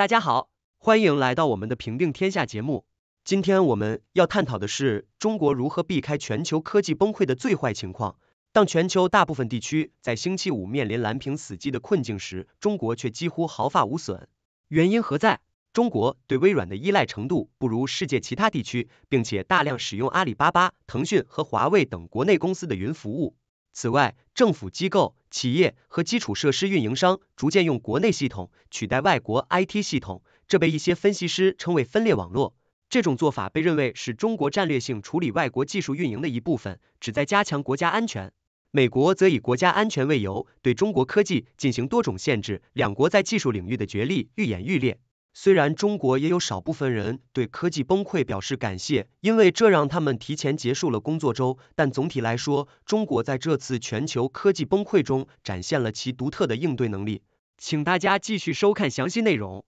大家好，欢迎来到我们的《评定天下》节目。今天我们要探讨的是中国如何避开全球科技崩溃的最坏情况。当全球大部分地区在星期五面临蓝屏死机的困境时，中国却几乎毫发无损。原因何在？中国对微软的依赖程度不如世界其他地区，并且大量使用阿里巴巴、腾讯和华为等国内公司的云服务。此外，政府机构、企业和基础设施运营商逐渐用国内系统取代外国 IT 系统，这被一些分析师称为“分裂网络”。这种做法被认为是中国战略性处理外国技术运营的一部分，旨在加强国家安全。美国则以国家安全为由，对中国科技进行多种限制。两国在技术领域的角力愈演愈烈。虽然中国也有少部分人对科技崩溃表示感谢，因为这让他们提前结束了工作周，但总体来说，中国在这次全球科技崩溃中展现了其独特的应对能力。请大家继续收看详细内容。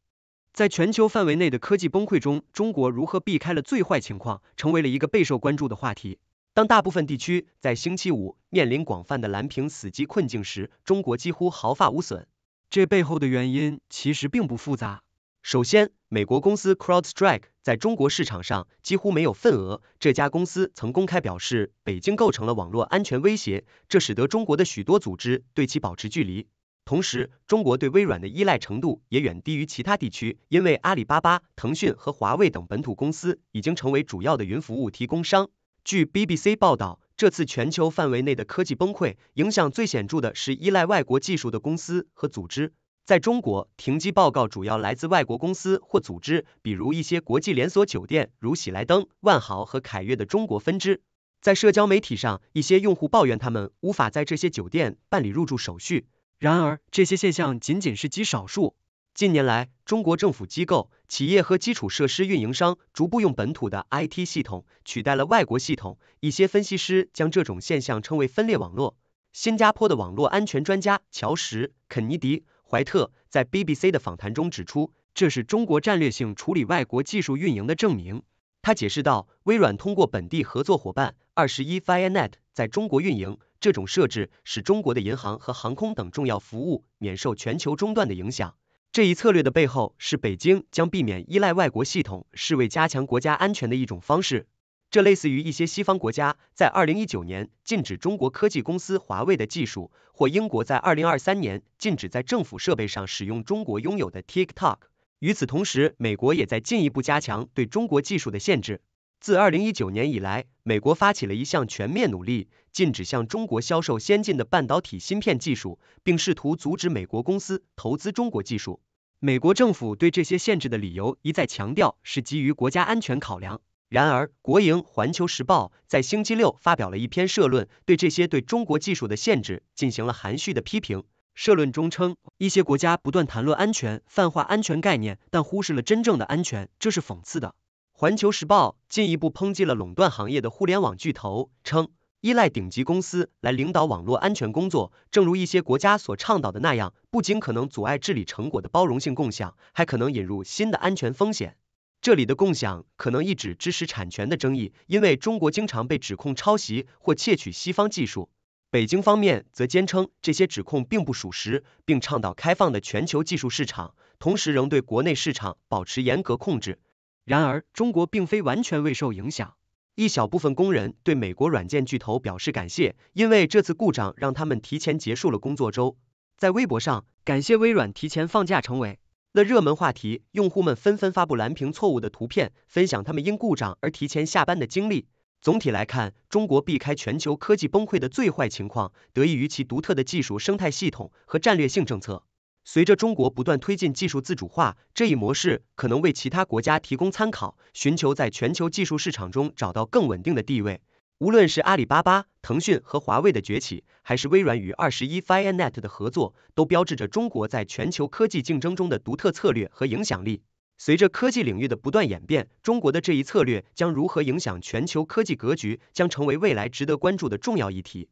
在全球范围内的科技崩溃中，中国如何避开了最坏情况，成为了一个备受关注的话题。当大部分地区在星期五面临广泛的蓝屏死机困境时，中国几乎毫发无损。这背后的原因其实并不复杂。首先，美国公司 CrowdStrike 在中国市场上几乎没有份额。这家公司曾公开表示，北京构成了网络安全威胁，这使得中国的许多组织对其保持距离。同时，中国对微软的依赖程度也远低于其他地区，因为阿里巴巴、腾讯和华为等本土公司已经成为主要的云服务提供商。据 BBC 报道，这次全球范围内的科技崩溃，影响最显著的是依赖外国技术的公司和组织。在中国，停机报告主要来自外国公司或组织，比如一些国际连锁酒店，如喜来登、万豪和凯悦的中国分支。在社交媒体上，一些用户抱怨他们无法在这些酒店办理入住手续。然而，这些现象仅仅是极少数。近年来，中国政府机构、企业和基础设施运营商逐步用本土的 IT 系统取代了外国系统。一些分析师将这种现象称为“分裂网络”。新加坡的网络安全专家乔什·肯尼迪。怀特在 BBC 的访谈中指出，这是中国战略性处理外国技术运营的证明。他解释道，微软通过本地合作伙伴二十一 FireNet 在中国运营，这种设置使中国的银行和航空等重要服务免受全球中断的影响。这一策略的背后是北京将避免依赖外国系统，是为加强国家安全的一种方式。这类似于一些西方国家在二零一九年禁止中国科技公司华为的技术，或英国在二零二三年禁止在政府设备上使用中国拥有的 TikTok。与此同时，美国也在进一步加强对中国技术的限制。自二零一九年以来，美国发起了一项全面努力，禁止向中国销售先进的半导体芯片技术，并试图阻止美国公司投资中国技术。美国政府对这些限制的理由一再强调是基于国家安全考量。然而，国营《环球时报》在星期六发表了一篇社论，对这些对中国技术的限制进行了含蓄的批评。社论中称，一些国家不断谈论安全，泛化安全概念，但忽视了真正的安全，这是讽刺的。《环球时报》进一步抨击了垄断行业的互联网巨头，称依赖顶级公司来领导网络安全工作，正如一些国家所倡导的那样，不仅可能阻碍治理成果的包容性共享，还可能引入新的安全风险。这里的共享可能一指知识产权的争议，因为中国经常被指控抄袭或窃取西方技术。北京方面则坚称这些指控并不属实，并倡导开放的全球技术市场，同时仍对国内市场保持严格控制。然而，中国并非完全未受影响。一小部分工人对美国软件巨头表示感谢，因为这次故障让他们提前结束了工作周。在微博上，感谢微软提前放假成为。了热门话题，用户们纷纷发布蓝屏错误的图片，分享他们因故障而提前下班的经历。总体来看，中国避开全球科技崩溃的最坏情况，得益于其独特的技术生态系统和战略性政策。随着中国不断推进技术自主化，这一模式可能为其他国家提供参考，寻求在全球技术市场中找到更稳定的地位。无论是阿里巴巴、腾讯和华为的崛起，还是微软与二十一 f i n r n e t 的合作，都标志着中国在全球科技竞争中的独特策略和影响力。随着科技领域的不断演变，中国的这一策略将如何影响全球科技格局，将成为未来值得关注的重要议题。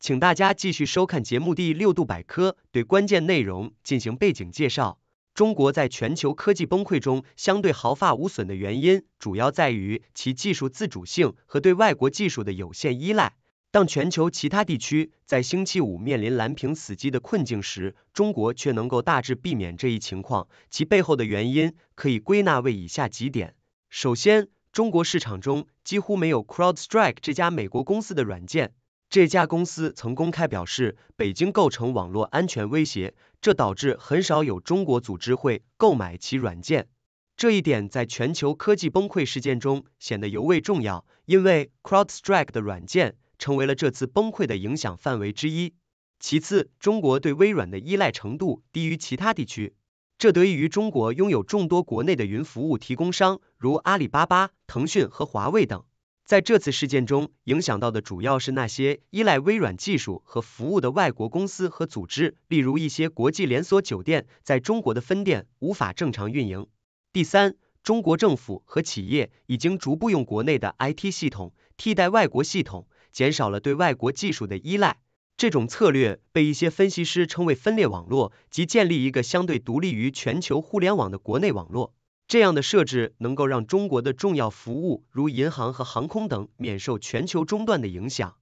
请大家继续收看节目《第六度百科》，对关键内容进行背景介绍。中国在全球科技崩溃中相对毫发无损的原因，主要在于其技术自主性和对外国技术的有限依赖。当全球其他地区在星期五面临蓝屏死机的困境时，中国却能够大致避免这一情况。其背后的原因可以归纳为以下几点：首先，中国市场中几乎没有 CrowdStrike 这家美国公司的软件。这家公司曾公开表示，北京构成网络安全威胁，这导致很少有中国组织会购买其软件。这一点在全球科技崩溃事件中显得尤为重要，因为 CrowdStrike 的软件成为了这次崩溃的影响范围之一。其次，中国对微软的依赖程度低于其他地区，这得益于中国拥有众多国内的云服务提供商，如阿里巴巴、腾讯和华为等。在这次事件中，影响到的主要是那些依赖微软技术和服务的外国公司和组织，例如一些国际连锁酒店在中国的分店无法正常运营。第三，中国政府和企业已经逐步用国内的 IT 系统替代外国系统，减少了对外国技术的依赖。这种策略被一些分析师称为“分裂网络”，即建立一个相对独立于全球互联网的国内网络。这样的设置能够让中国的重要服务，如银行和航空等，免受全球中断的影响。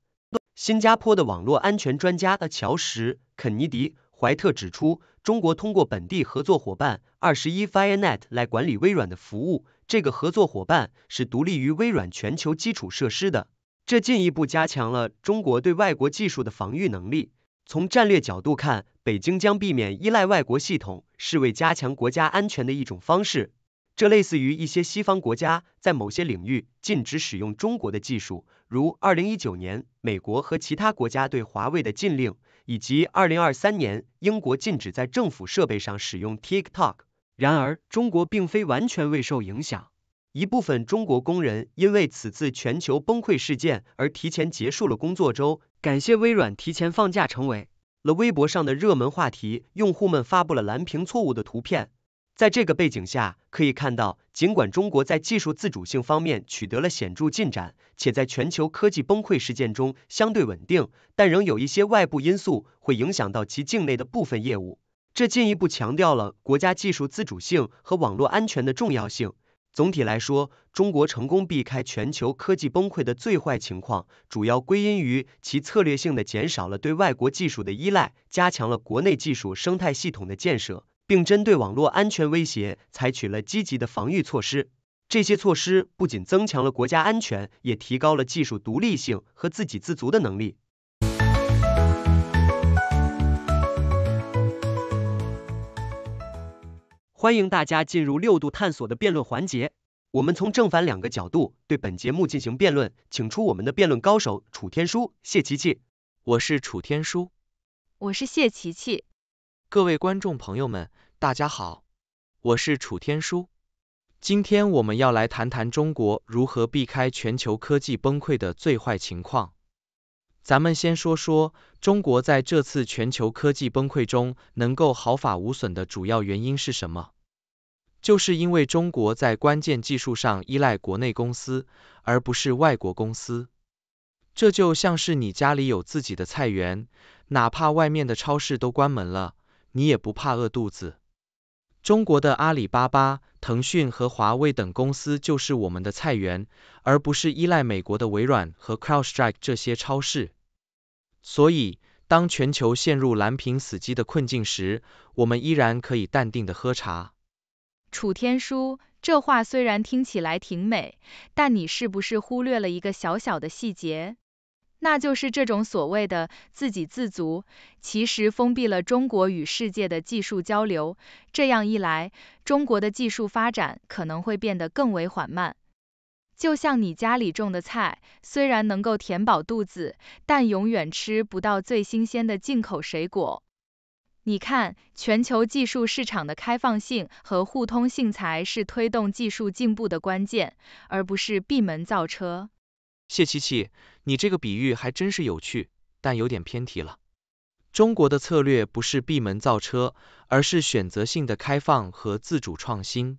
新加坡的网络安全专家的乔什·肯尼迪·怀特指出，中国通过本地合作伙伴二十一 FireNet 来管理微软的服务，这个合作伙伴是独立于微软全球基础设施的。这进一步加强了中国对外国技术的防御能力。从战略角度看，北京将避免依赖外国系统，是为加强国家安全的一种方式。这类似于一些西方国家在某些领域禁止使用中国的技术，如二零一九年美国和其他国家对华为的禁令，以及二零二三年英国禁止在政府设备上使用 TikTok。然而，中国并非完全未受影响。一部分中国工人因为此次全球崩溃事件而提前结束了工作周，感谢微软提前放假，成为了微博上的热门话题。用户们发布了蓝屏错误的图片。在这个背景下，可以看到，尽管中国在技术自主性方面取得了显著进展，且在全球科技崩溃事件中相对稳定，但仍有一些外部因素会影响到其境内的部分业务。这进一步强调了国家技术自主性和网络安全的重要性。总体来说，中国成功避开全球科技崩溃的最坏情况，主要归因于其策略性的减少了对外国技术的依赖，加强了国内技术生态系统的建设。并针对网络安全威胁采取了积极的防御措施，这些措施不仅增强了国家安全，也提高了技术独立性和自给自足的能力。欢迎大家进入六度探索的辩论环节，我们从正反两个角度对本节目进行辩论，请出我们的辩论高手楚天舒、谢琪琪，我是楚天舒，我是谢琪琪。各位观众朋友们，大家好，我是楚天舒。今天我们要来谈谈中国如何避开全球科技崩溃的最坏情况。咱们先说说中国在这次全球科技崩溃中能够毫发无损的主要原因是什么？就是因为中国在关键技术上依赖国内公司，而不是外国公司。这就像是你家里有自己的菜园，哪怕外面的超市都关门了。你也不怕饿肚子。中国的阿里巴巴、腾讯和华为等公司就是我们的菜园，而不是依赖美国的微软和 c r o u d s t r i k 这些超市。所以，当全球陷入蓝屏死机的困境时，我们依然可以淡定的喝茶。楚天舒，这话虽然听起来挺美，但你是不是忽略了一个小小的细节？那就是这种所谓的自给自足，其实封闭了中国与世界的技术交流。这样一来，中国的技术发展可能会变得更为缓慢。就像你家里种的菜，虽然能够填饱肚子，但永远吃不到最新鲜的进口水果。你看，全球技术市场的开放性和互通性才是推动技术进步的关键，而不是闭门造车。谢七七，你这个比喻还真是有趣，但有点偏题了。中国的策略不是闭门造车，而是选择性的开放和自主创新。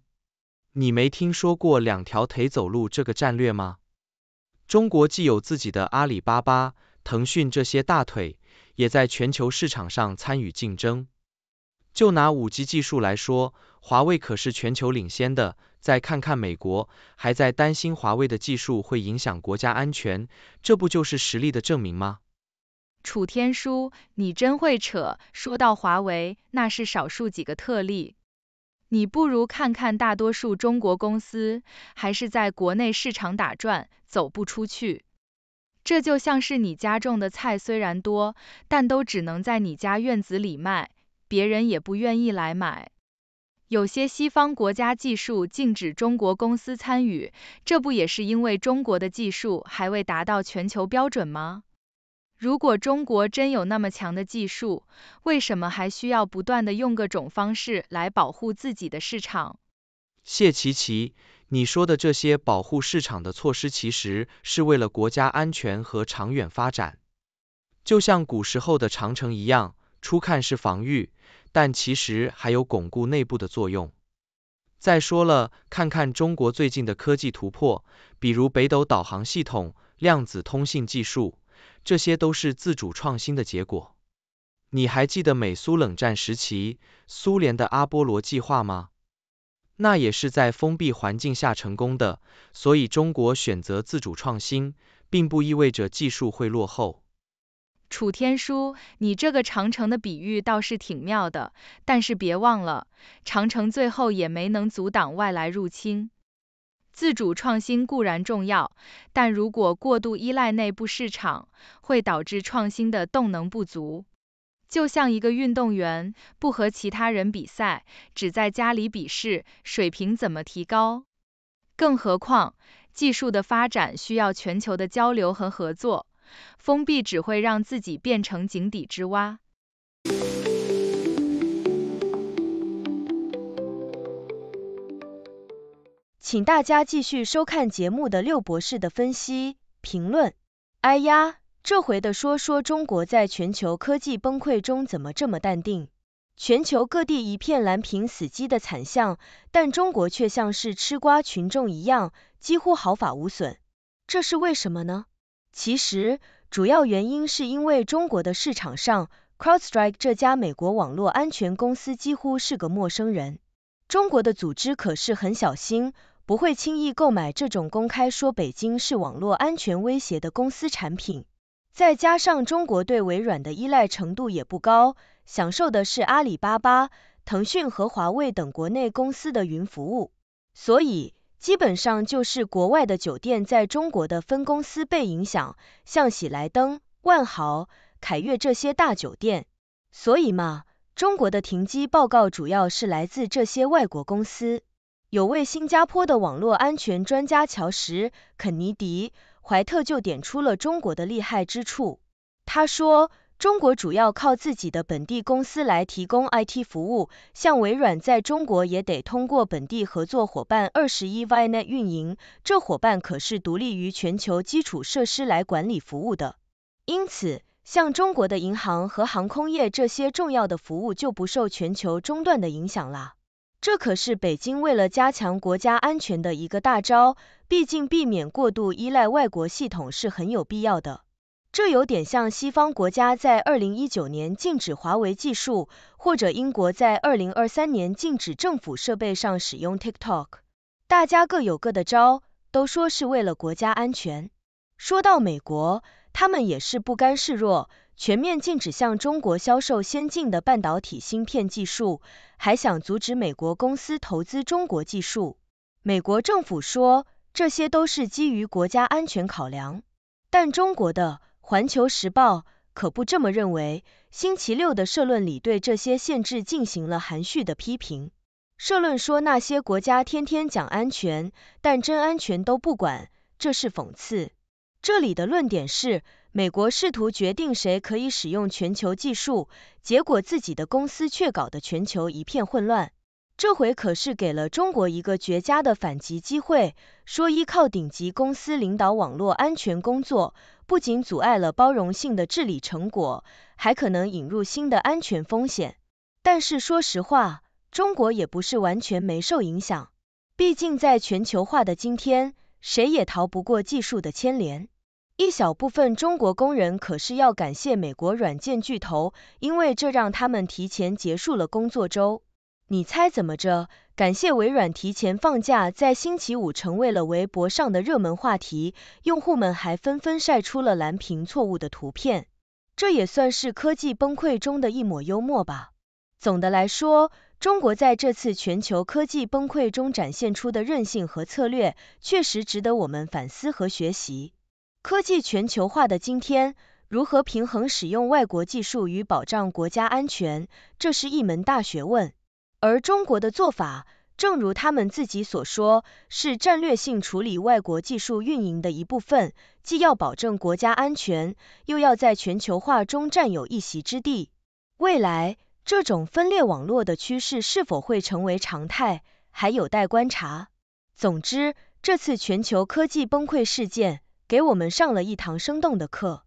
你没听说过两条腿走路这个战略吗？中国既有自己的阿里巴巴、腾讯这些大腿，也在全球市场上参与竞争。就拿五 G 技术来说。华为可是全球领先的，再看看美国，还在担心华为的技术会影响国家安全，这不就是实力的证明吗？楚天舒，你真会扯，说到华为，那是少数几个特例，你不如看看大多数中国公司，还是在国内市场打转，走不出去。这就像是你家种的菜，虽然多，但都只能在你家院子里卖，别人也不愿意来买。有些西方国家技术禁止中国公司参与，这不也是因为中国的技术还未达到全球标准吗？如果中国真有那么强的技术，为什么还需要不断的用各种方式来保护自己的市场？谢琪琪，你说的这些保护市场的措施，其实是为了国家安全和长远发展，就像古时候的长城一样，初看是防御。但其实还有巩固内部的作用。再说了，看看中国最近的科技突破，比如北斗导航系统、量子通信技术，这些都是自主创新的结果。你还记得美苏冷战时期苏联的阿波罗计划吗？那也是在封闭环境下成功的。所以中国选择自主创新，并不意味着技术会落后。楚天舒，你这个长城的比喻倒是挺妙的，但是别忘了，长城最后也没能阻挡外来入侵。自主创新固然重要，但如果过度依赖内部市场，会导致创新的动能不足。就像一个运动员不和其他人比赛，只在家里比试，水平怎么提高？更何况，技术的发展需要全球的交流和合作。封闭只会让自己变成井底之蛙。请大家继续收看节目的六博士的分析评论。哎呀，这回的说说中国在全球科技崩溃中怎么这么淡定？全球各地一片蓝屏死机的惨象，但中国却像是吃瓜群众一样，几乎毫发无损。这是为什么呢？其实，主要原因是因为中国的市场上，Crowdstrike 这家美国网络安全公司几乎是个陌生人。中国的组织可是很小心，不会轻易购买这种公开说北京是网络安全威胁的公司产品。再加上中国对微软的依赖程度也不高，享受的是阿里巴巴、腾讯和华为等国内公司的云服务，所以。基本上就是国外的酒店在中国的分公司被影响，像喜来登、万豪、凯悦这些大酒店。所以嘛，中国的停机报告主要是来自这些外国公司。有位新加坡的网络安全专家乔什·肯尼迪·怀特就点出了中国的厉害之处，他说。中国主要靠自己的本地公司来提供 IT 服务，像微软在中国也得通过本地合作伙伴二十一 i n e t 运营，这伙伴可是独立于全球基础设施来管理服务的。因此，像中国的银行和航空业这些重要的服务就不受全球中断的影响啦。这可是北京为了加强国家安全的一个大招，毕竟避免过度依赖外国系统是很有必要的。这有点像西方国家在二零一九年禁止华为技术，或者英国在二零二三年禁止政府设备上使用 TikTok。大家各有各的招，都说是为了国家安全。说到美国，他们也是不甘示弱，全面禁止向中国销售先进的半导体芯片技术，还想阻止美国公司投资中国技术。美国政府说这些都是基于国家安全考量，但中国的。《环球时报》可不这么认为。星期六的社论里对这些限制进行了含蓄的批评。社论说那些国家天天讲安全，但真安全都不管，这是讽刺。这里的论点是，美国试图决定谁可以使用全球技术，结果自己的公司却搞得全球一片混乱。这回可是给了中国一个绝佳的反击机会。说依靠顶级公司领导网络安全工作，不仅阻碍了包容性的治理成果，还可能引入新的安全风险。但是说实话，中国也不是完全没受影响。毕竟在全球化的今天，谁也逃不过技术的牵连。一小部分中国工人可是要感谢美国软件巨头，因为这让他们提前结束了工作周。你猜怎么着？感谢微软提前放假，在星期五成为了微博上的热门话题。用户们还纷纷晒出了蓝屏错误的图片，这也算是科技崩溃中的一抹幽默吧。总的来说，中国在这次全球科技崩溃中展现出的韧性和策略，确实值得我们反思和学习。科技全球化的今天，如何平衡使用外国技术与保障国家安全，这是一门大学问。而中国的做法，正如他们自己所说，是战略性处理外国技术运营的一部分，既要保证国家安全，又要在全球化中占有一席之地。未来，这种分裂网络的趋势是否会成为常态，还有待观察。总之，这次全球科技崩溃事件给我们上了一堂生动的课。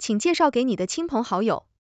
请介绍给你的亲朋好友。